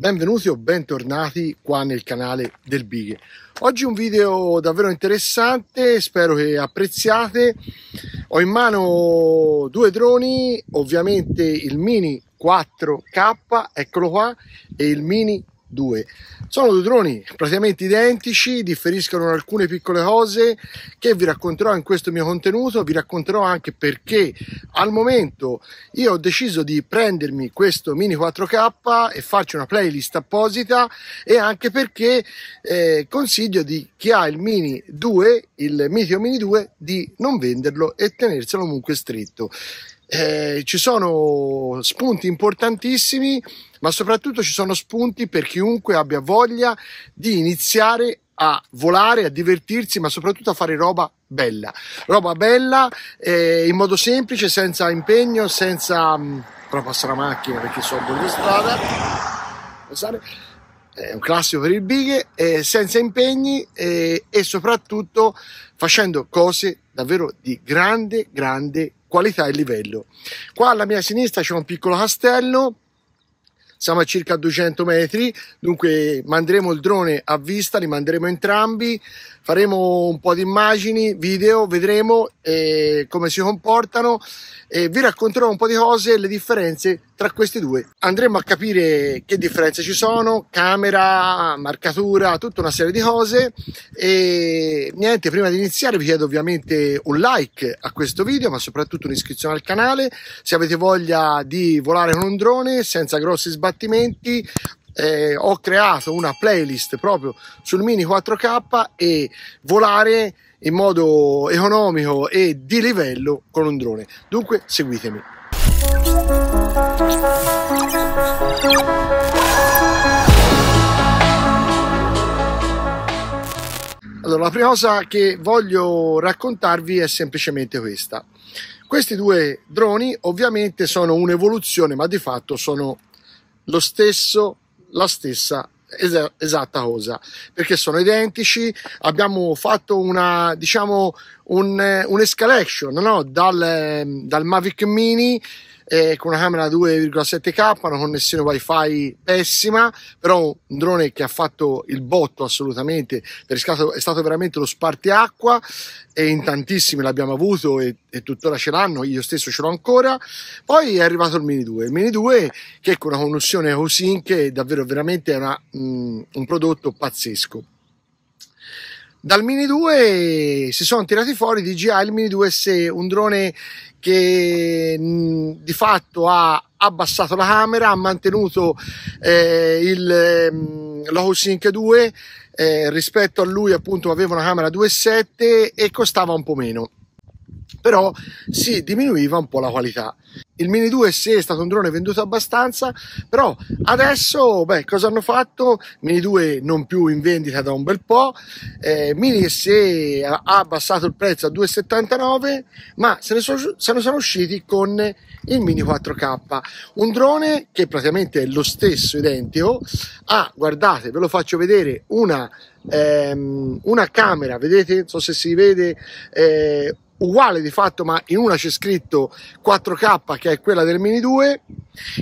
Benvenuti o bentornati qua nel canale del Bighe. Oggi un video davvero interessante, spero che apprezziate. Ho in mano due droni, ovviamente il Mini 4K, eccolo qua, e il Mini 2. Sono due droni praticamente identici, differiscono in alcune piccole cose che vi racconterò in questo mio contenuto, vi racconterò anche perché al momento io ho deciso di prendermi questo mini 4K e farci una playlist apposita e anche perché eh, consiglio di chi ha il mini 2, il Meteo mini 2, di non venderlo e tenerselo comunque stretto eh, ci sono spunti importantissimi, ma soprattutto ci sono spunti per chiunque abbia voglia di iniziare a volare, a divertirsi, ma soprattutto a fare roba bella. Roba bella eh, in modo semplice, senza impegno, senza... Mh, mm, però passare la macchina perché sono due strada. è un classico per il bighe, eh, senza impegni eh, e soprattutto facendo cose davvero di grande, grande qualità e livello. Qua alla mia sinistra c'è un piccolo castello, siamo a circa 200 metri, dunque manderemo il drone a vista, li manderemo entrambi, faremo un po' di immagini, video, vedremo e come si comportano e vi racconterò un po' di cose le differenze tra questi due. Andremo a capire che differenze ci sono, camera, marcatura, tutta una serie di cose e niente, prima di iniziare vi chiedo ovviamente un like a questo video ma soprattutto un'iscrizione al canale se avete voglia di volare con un drone senza grossi sbattimenti eh, ho creato una playlist proprio sul mini 4K e volare in modo economico e di livello con un drone. Dunque seguitemi. Allora, la prima cosa che voglio raccontarvi è semplicemente questa. Questi due droni ovviamente sono un'evoluzione, ma di fatto sono lo stesso, la stessa es- esatta cosa, perché sono identici, abbiamo fatto una, diciamo, un, eh, un escalation, no? Dal, ehm, dal Mavic Mini eh, con una camera 2,7K, una connessione wifi pessima, però un drone che ha fatto il botto assolutamente, è stato, è stato veramente lo spartiacqua e in tantissimi l'abbiamo avuto e, e tuttora ce l'hanno, io stesso ce l'ho ancora. Poi è arrivato il Mini 2, il Mini 2 che con una connessione Hosinche davvero veramente è una, mh, mm, un prodotto pazzesco. Dal Mini 2 si sono tirati fuori DJI il Mini 2S, un drone che mm, di fatto ha abbassato la camera, ha mantenuto eh, il mh, Sync 2 eh, rispetto a lui appunto aveva una camera 2.7 e costava un po' meno però si sì, diminuiva un po' la qualità. Il Mini 2 sì è stato un drone venduto abbastanza, però adesso beh, cosa hanno fatto? Mini 2 non più in vendita da un bel po', eh, Mini SE ha abbassato il prezzo a 2,79, ma se ne, so, se ne sono usciti con il Mini 4K, un drone che praticamente è lo stesso, identico, ha, ah, guardate, ve lo faccio vedere, una, ehm, una camera, vedete, non so se si vede... Eh, uguale di fatto, ma in una c'è scritto 4K che è quella del Mini 2,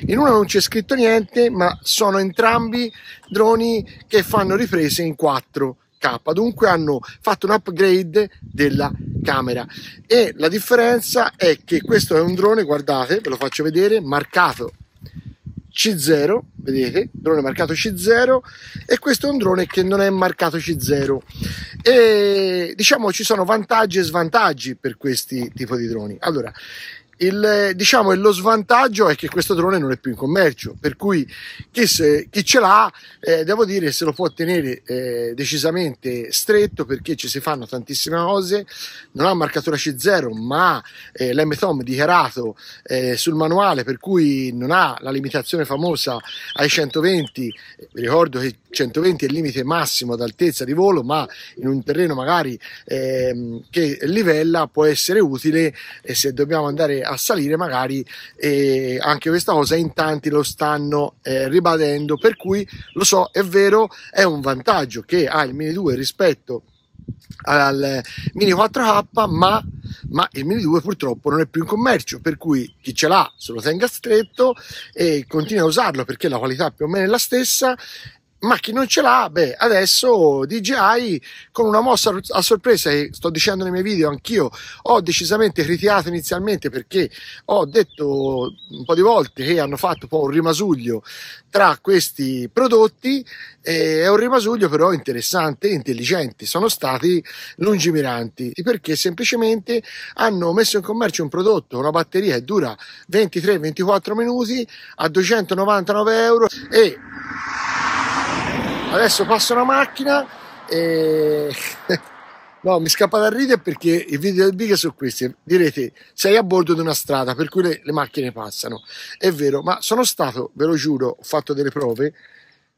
in una non c'è scritto niente, ma sono entrambi droni che fanno riprese in 4K. Dunque hanno fatto un upgrade della camera e la differenza è che questo è un drone, guardate, ve lo faccio vedere, marcato c0, vedete, drone marcato C0 e questo è un drone che non è marcato C0 e diciamo ci sono vantaggi e svantaggi per questi tipi di droni. Allora, il, diciamo, lo svantaggio è che questo drone non è più in commercio, per cui chi, se, chi ce l'ha, eh, devo dire, se lo può tenere eh, decisamente stretto perché ci si fanno tantissime cose, non ha marcatura C0, ma eh, l'MTOM dichiarato eh, sul manuale, per cui non ha la limitazione famosa ai 120, vi ricordo che 120 è il limite massimo d'altezza di volo, ma in un terreno magari ehm, che livella può essere utile e se dobbiamo andare a a salire magari eh, anche questa cosa in tanti lo stanno eh, ribadendo per cui lo so è vero è un vantaggio che ha il mini 2 rispetto al mini 4K ma, ma, il mini 2 purtroppo non è più in commercio per cui chi ce l'ha se lo tenga stretto e continua a usarlo perché la qualità più o meno è la stessa ma chi non ce l'ha, beh, adesso DJI con una mossa a sorpresa, e sto dicendo nei miei video anch'io, ho decisamente criticato inizialmente perché ho detto un po' di volte che hanno fatto un po' un rimasuglio tra questi prodotti, è un rimasuglio però interessante e intelligente, sono stati lungimiranti perché semplicemente hanno messo in commercio un prodotto, una batteria che dura 23-24 minuti a 299 euro e Adesso passa una macchina e... No, mi scappa da ridere perché i video del Big sono questi. Direte, sei a bordo di una strada per cui le, le, macchine passano. È vero, ma sono stato, ve lo giuro, ho fatto delle prove,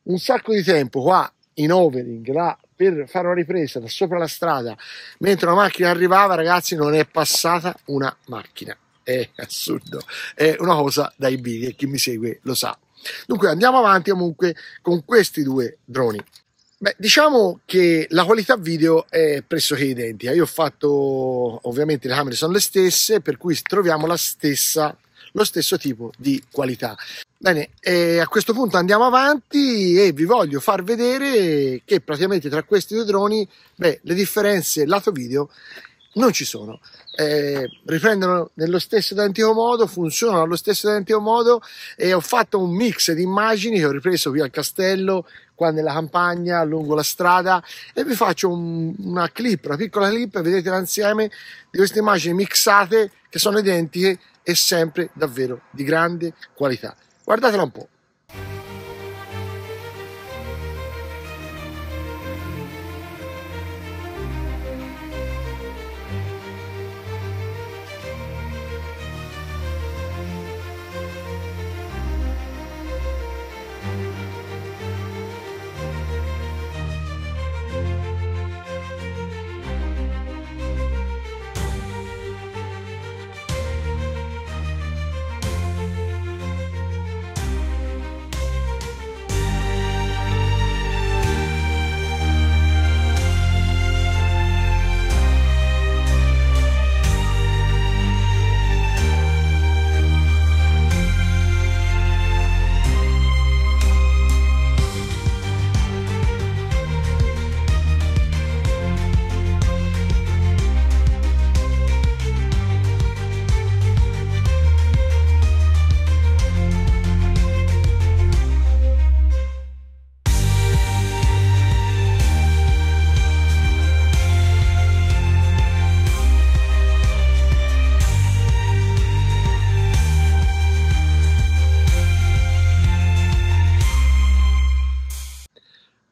un sacco di tempo qua in overing, là, per fare una ripresa da sopra la strada, mentre una macchina arrivava, ragazzi, non è passata una macchina. È assurdo. È una cosa dai Big, e chi mi segue lo sa. Dunque andiamo avanti comunque con questi due droni. Beh, diciamo che la qualità video è pressoché identica. Io ho fatto, ovviamente le camere sono le stesse, per cui troviamo la stessa, lo stesso tipo di qualità. Bene, a questo punto andiamo avanti e vi voglio far vedere che praticamente tra questi due droni, beh, le differenze lato video non ci sono. Eh, riprendono nello stesso identico modo, funzionano allo stesso identico modo e ho fatto un mix di immagini che ho ripreso qui al castello, qua nella campagna, lungo la strada e vi faccio un, una clip, una piccola clip, vedete l'insieme di queste immagini mixate che sono identiche e sempre davvero di grande qualità. Guardatela un po'.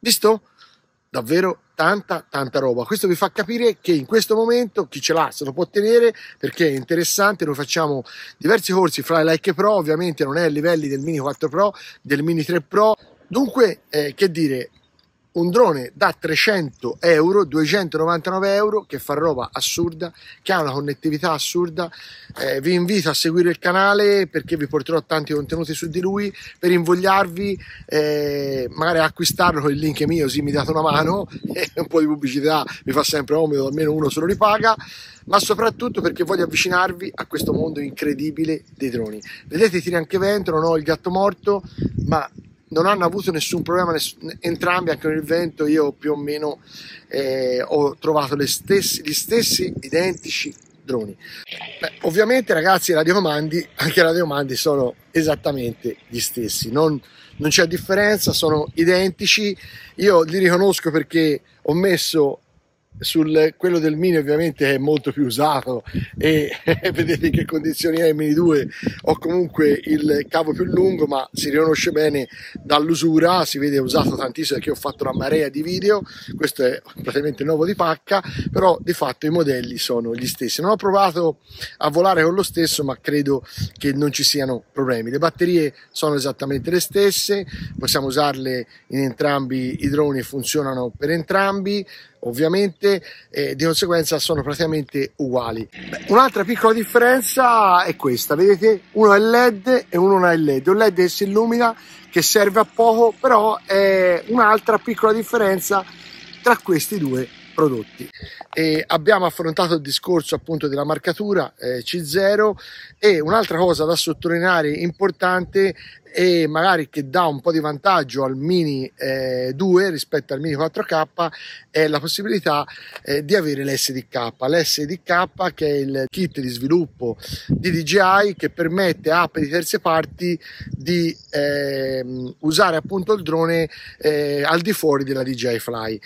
Visto? Davvero tanta, tanta roba. Questo vi fa capire che in questo momento chi ce l'ha se lo può tenere perché è interessante. Noi facciamo diversi corsi fra i Like Pro, ovviamente non è ai livelli del Mini 4 Pro, del Mini 3 Pro. Dunque, eh, che dire, un drone da 300 euro, 299 euro, che fa roba assurda, che ha una connettività assurda. Eh, vi invito a seguire il canale perché vi porterò tanti contenuti su di lui per invogliarvi, eh, magari acquistarlo con il link mio, così mi date una mano e un po' di pubblicità mi fa sempre omido, almeno uno se lo ripaga, ma soprattutto perché voglio avvicinarvi a questo mondo incredibile dei droni. Vedete, tira anche vento, non ho il gatto morto, ma non hanno avuto nessun problema, ness- entrambi anche con il vento io più o meno eh, ho trovato le stesse, gli stessi identici droni. Beh, ovviamente ragazzi i radiomandi anche i radiomandi sono esattamente gli stessi, non, non c'è differenza, sono identici, io li riconosco perché ho messo sul, quello del Mini ovviamente è molto più usato e vedete in che condizioni è il Mini 2 ho comunque il cavo più lungo ma si riconosce bene dall'usura si vede usato tantissimo perché ho fatto una marea di video questo è praticamente nuovo di pacca però di fatto i modelli sono gli stessi non ho provato a volare con lo stesso ma credo che non ci siano problemi le batterie sono esattamente le stesse possiamo usarle in entrambi i droni funzionano per entrambi ovviamente eh, di conseguenza sono praticamente uguali. un'altra piccola differenza è questa, vedete uno è LED e uno non è LED, un LED che si illumina che serve a poco però è un'altra piccola differenza tra questi due prodotti. E abbiamo affrontato il discorso appunto della marcatura eh, C0 e un'altra cosa da sottolineare importante e magari che dà un po' di vantaggio al Mini eh, 2 rispetto al Mini 4K è la possibilità eh, di avere l'SDK. L'SDK che è il kit di sviluppo di DJI che permette a app di terze parti di eh, usare appunto il drone eh, al di fuori della DJI Fly.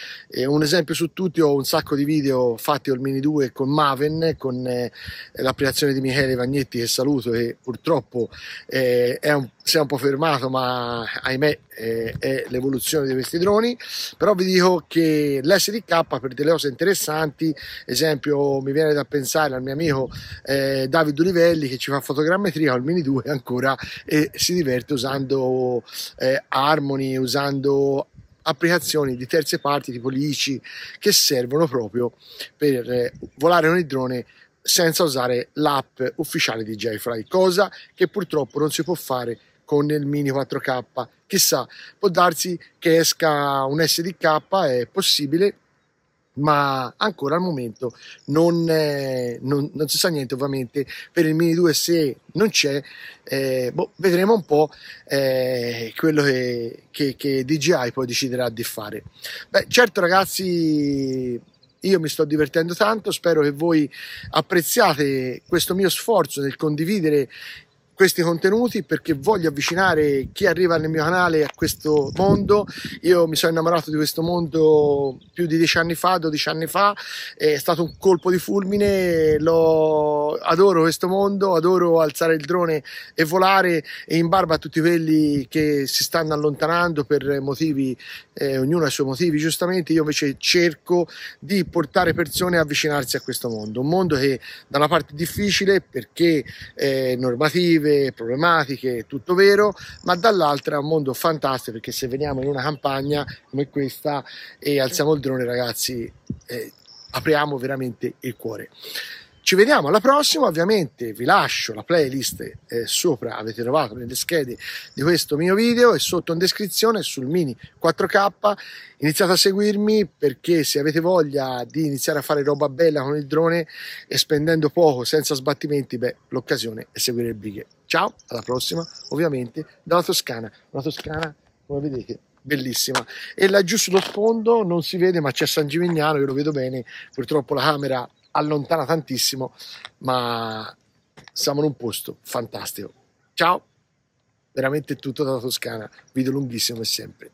un esempio su tutti ho un sacco di video fatti al Mini 2 con Maven, con eh, l'applicazione di Michele Vagnetti che saluto che purtroppo eh, è un si è un po' fermato, ma ahimè eh, è l'evoluzione di questi droni. Però vi dico che l'SDK per delle cose interessanti, esempio mi viene da pensare al mio amico eh, David Olivelli che ci fa fotogrammetria al Mini 2 ancora e si diverte usando eh, Harmony, usando applicazioni di terze parti tipo l'ICI che servono proprio per eh, volare con il drone senza usare l'app ufficiale di JFly, cosa che purtroppo non si può fare con il mini 4k chissà può darsi che esca un sdk è possibile ma ancora al momento non, eh, non, non, si sa niente ovviamente per il mini 2 se non c'è eh, boh, vedremo un po' eh, quello che, che, che, DJI poi deciderà di fare beh certo ragazzi io mi sto divertendo tanto spero che voi apprezziate questo mio sforzo nel condividere questi contenuti perché voglio avvicinare chi arriva nel mio canale a questo mondo. Io mi sono innamorato di questo mondo più di dieci anni fa, dodici anni fa, è stato un colpo di fulmine, lo... adoro questo mondo, adoro alzare il drone e volare e in barba a tutti quelli che si stanno allontanando per motivi, eh, ognuno ha i suoi motivi giustamente, io invece cerco di portare persone a avvicinarsi a questo mondo, un mondo che da una parte è difficile perché è normativo, negative, problematiche, tutto vero, ma dall'altra è un mondo fantastico perché se veniamo in una campagna come questa e alziamo il drone ragazzi eh, apriamo veramente il cuore. Ci vediamo alla prossima, ovviamente vi lascio la playlist eh, sopra, avete trovato nelle schede di questo mio video e sotto in descrizione sul Mini 4K. Iniziate a seguirmi perché se avete voglia di iniziare a fare roba bella con il drone e spendendo poco, senza sbattimenti, beh, l'occasione è seguire il brighe. Ciao, alla prossima, ovviamente dalla Toscana, una Toscana come vedete bellissima e laggiù sullo sfondo non si vede ma c'è San Gimignano io lo vedo bene purtroppo la camera allontana tantissimo, ma siamo in un posto fantastico. Ciao, veramente tutto dalla Toscana, video lunghissimo come sempre.